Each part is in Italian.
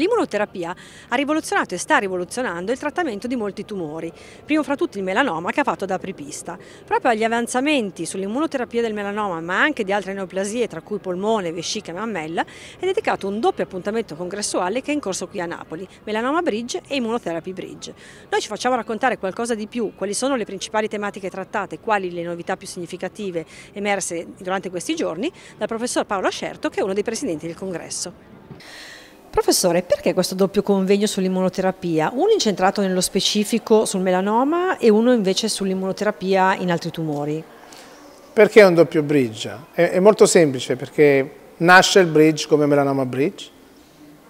L'immunoterapia ha rivoluzionato e sta rivoluzionando il trattamento di molti tumori, primo fra tutti il melanoma che ha fatto da apripista. Proprio agli avanzamenti sull'immunoterapia del melanoma, ma anche di altre neoplasie, tra cui polmone, vescica e mammella, è dedicato un doppio appuntamento congressuale che è in corso qui a Napoli, Melanoma Bridge e Immunotherapy Bridge. Noi ci facciamo raccontare qualcosa di più, quali sono le principali tematiche trattate, quali le novità più significative emerse durante questi giorni, dal professor Paolo Scerto, che è uno dei presidenti del congresso. Professore, perché questo doppio convegno sull'immunoterapia? Uno incentrato nello specifico sul melanoma e uno invece sull'immunoterapia in altri tumori? Perché è un doppio bridge? È, è molto semplice perché nasce il bridge come melanoma bridge,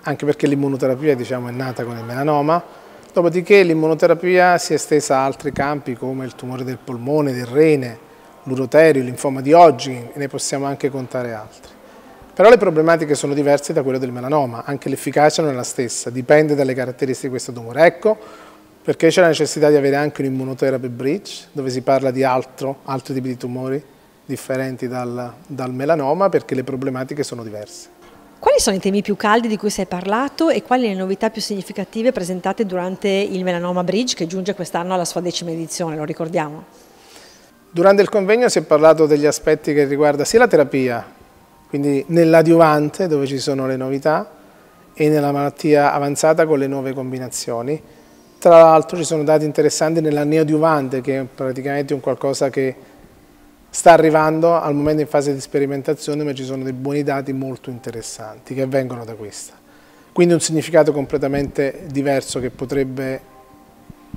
anche perché l'immunoterapia diciamo, è nata con il melanoma, dopodiché l'immunoterapia si è estesa a altri campi come il tumore del polmone, del rene, l'uroterio, il linfoma di oggi e ne possiamo anche contare altri. Però le problematiche sono diverse da quelle del melanoma, anche l'efficacia non è la stessa, dipende dalle caratteristiche di questo tumore. Ecco perché c'è la necessità di avere anche un'immunoterapy bridge, dove si parla di altro, altri tipi di tumori differenti dal, dal melanoma, perché le problematiche sono diverse. Quali sono i temi più caldi di cui si è parlato e quali le novità più significative presentate durante il Melanoma Bridge che giunge quest'anno alla sua decima edizione, lo ricordiamo? Durante il convegno si è parlato degli aspetti che riguarda sia la terapia quindi nell'adiuvante dove ci sono le novità e nella malattia avanzata con le nuove combinazioni. Tra l'altro ci sono dati interessanti nella neodiuvante che è praticamente un qualcosa che sta arrivando al momento in fase di sperimentazione ma ci sono dei buoni dati molto interessanti che vengono da questa. Quindi un significato completamente diverso che potrebbe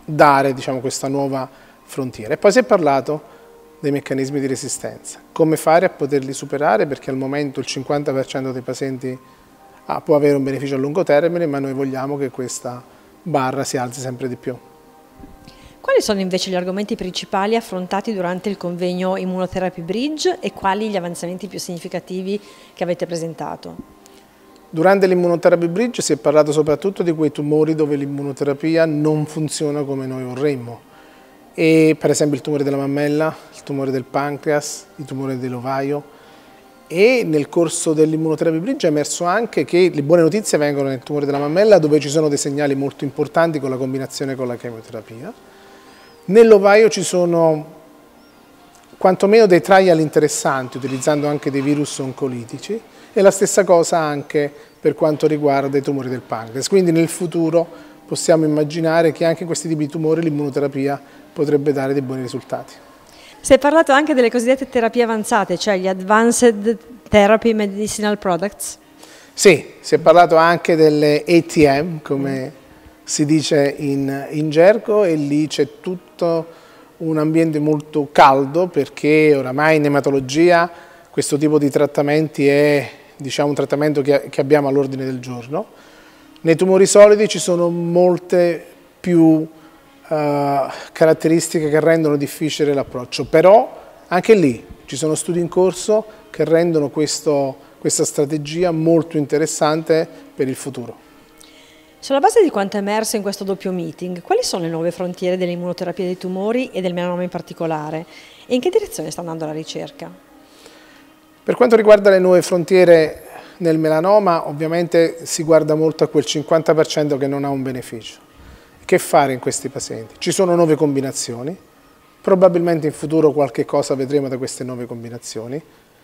dare diciamo, questa nuova frontiera. E poi si è parlato dei meccanismi di resistenza. Come fare a poterli superare? Perché al momento il 50% dei pazienti ah, può avere un beneficio a lungo termine, ma noi vogliamo che questa barra si alzi sempre di più. Quali sono invece gli argomenti principali affrontati durante il convegno Immunotherapy Bridge e quali gli avanzamenti più significativi che avete presentato? Durante l'immunoterapy bridge si è parlato soprattutto di quei tumori dove l'immunoterapia non funziona come noi vorremmo e per esempio il tumore della mammella, il tumore del pancreas, il tumore dell'ovaio e nel corso dell'immunoterapia bridge è emerso anche che le buone notizie vengono nel tumore della mammella dove ci sono dei segnali molto importanti con la combinazione con la chemioterapia. Nell'ovaio ci sono quantomeno dei trial interessanti utilizzando anche dei virus oncolitici e la stessa cosa anche per quanto riguarda i tumori del pancreas. Quindi nel futuro possiamo immaginare che anche questi tipi di tumori l'immunoterapia potrebbe dare dei buoni risultati. Si è parlato anche delle cosiddette terapie avanzate, cioè gli Advanced Therapy Medicinal Products. Sì, si è parlato anche delle ATM, come mm. si dice in, in gergo, e lì c'è tutto un ambiente molto caldo perché oramai in ematologia questo tipo di trattamenti è diciamo, un trattamento che, che abbiamo all'ordine del giorno. Nei tumori solidi ci sono molte più eh, caratteristiche che rendono difficile l'approccio, però anche lì ci sono studi in corso che rendono questo, questa strategia molto interessante per il futuro. Sulla base di quanto è emerso in questo doppio meeting, quali sono le nuove frontiere dell'immunoterapia dei tumori e del melanoma in particolare? E in che direzione sta andando la ricerca? Per quanto riguarda le nuove frontiere nel melanoma, ovviamente si guarda molto a quel 50% che non ha un beneficio. Che fare in questi pazienti? Ci sono nuove combinazioni, probabilmente in futuro qualche cosa vedremo da queste nuove combinazioni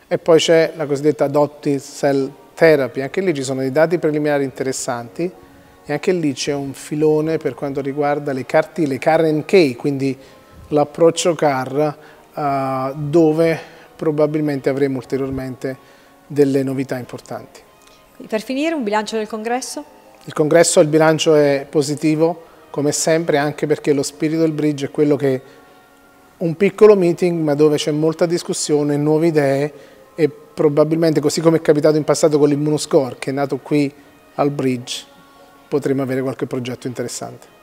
e poi c'è la cosiddetta adoptive cell therapy, anche lì ci sono dei dati preliminari interessanti e anche lì c'è un filone per quanto riguarda le CAR-T, le CAR-NK, quindi l'approccio CAR uh, dove probabilmente avremo ulteriormente delle novità importanti. Per finire un bilancio del congresso? Il congresso, il bilancio è positivo, come sempre anche perché lo spirito del bridge è quello che un piccolo meeting ma dove c'è molta discussione, nuove idee e probabilmente così come è capitato in passato con l'Immunoscore che è nato qui al bridge potremo avere qualche progetto interessante.